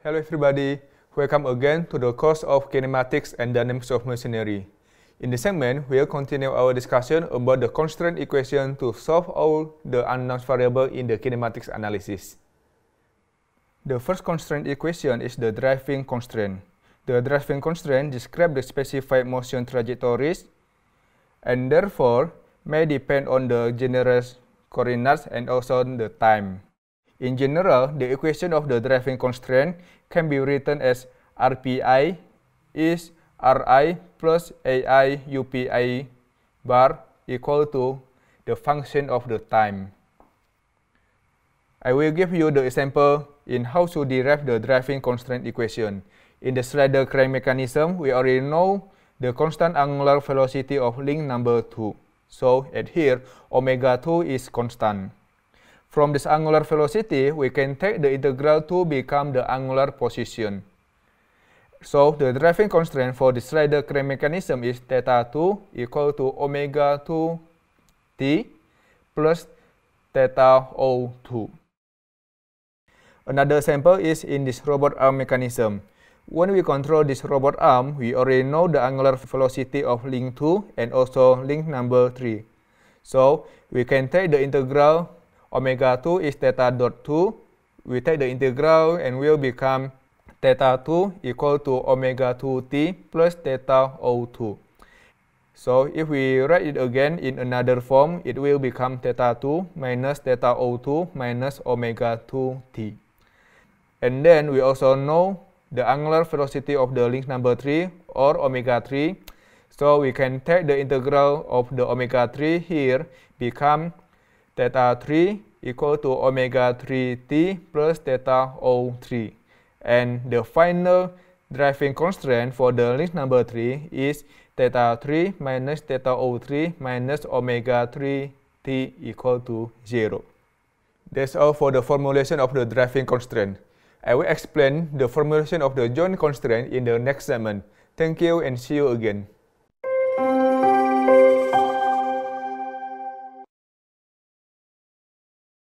Hello everybody, welcome again to the course of Kinematics and Dynamics of Machinery. In this segment, we'll continue our discussion about the constraint equation to solve all the unknown variable in the kinematics analysis. The first constraint equation is the driving constraint. The driving constraint describes the specified motion trajectories and therefore may depend on the general coordinates and also on the time. In general, the equation of the driving constraint can be written as RPI is Ri plus Ai UPI bar equal to the function of the time. I will give you the example in how to derive the driving constraint equation. In the slider crank mechanism, we already know the constant angular velocity of link number 2. So, at here, omega 2 is constant. From this angular velocity, we can take the integral to become the angular position. So the driving constraint for the slider crane mechanism is theta 2 equal to omega 2 t plus theta O2. Another sample is in this robot arm mechanism. When we control this robot arm, we already know the angular velocity of link 2 and also link number 3. So we can take the integral omega 2 is theta dot 2. We take the integral and will become theta 2 equal to omega 2t plus theta O2. So if we write it again in another form, it will become theta 2 minus theta O2 minus omega 2t. And then we also know the angular velocity of the link number 3 or omega 3. So we can take the integral of the omega 3 here become theta 3 equal to omega 3t plus theta O3. And the final driving constraint for the list number 3 is theta 3 minus theta O3 minus omega 3t equal to 0. That's all for the formulation of the driving constraint. I will explain the formulation of the joint constraint in the next segment. Thank you and see you again.